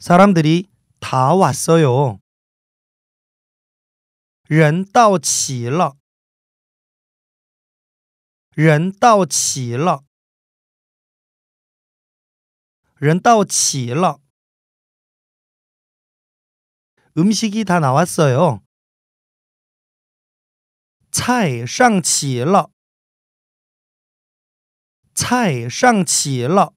사람들이 다 왔어요. 人到齐了.人到齐了.人到齐了. 음식이 다 나왔어요. 菜上齐了.菜上齐了.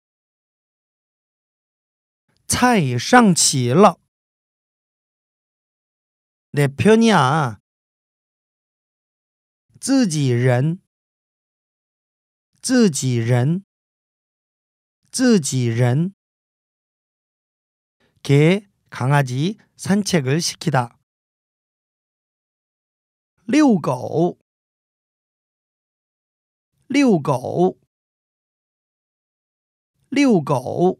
차上起了.내 편이야. 自己人.自己人，自己人。개 강아지 산책을 시키다. 遛狗，遛狗，遛狗。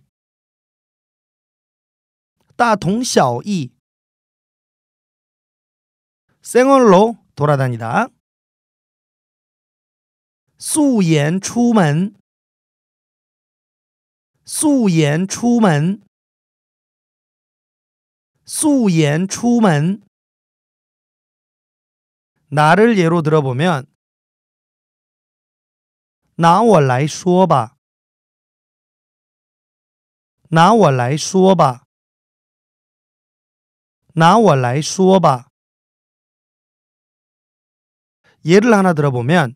大同小异. 생얼로 돌아다니다. 수옌 출문. 수옌 출문. 수옌 출문. 나를 예로 들어보면 拿我来说吧。拿我来说吧。拿我来说吧。예를하나들어보 면，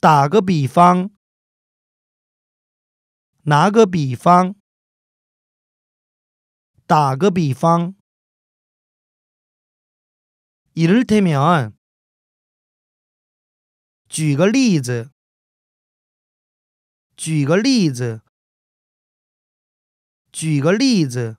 打个比方，拿个比方，打个比方。이를테 면， 举个例子，举个例子，举个例子。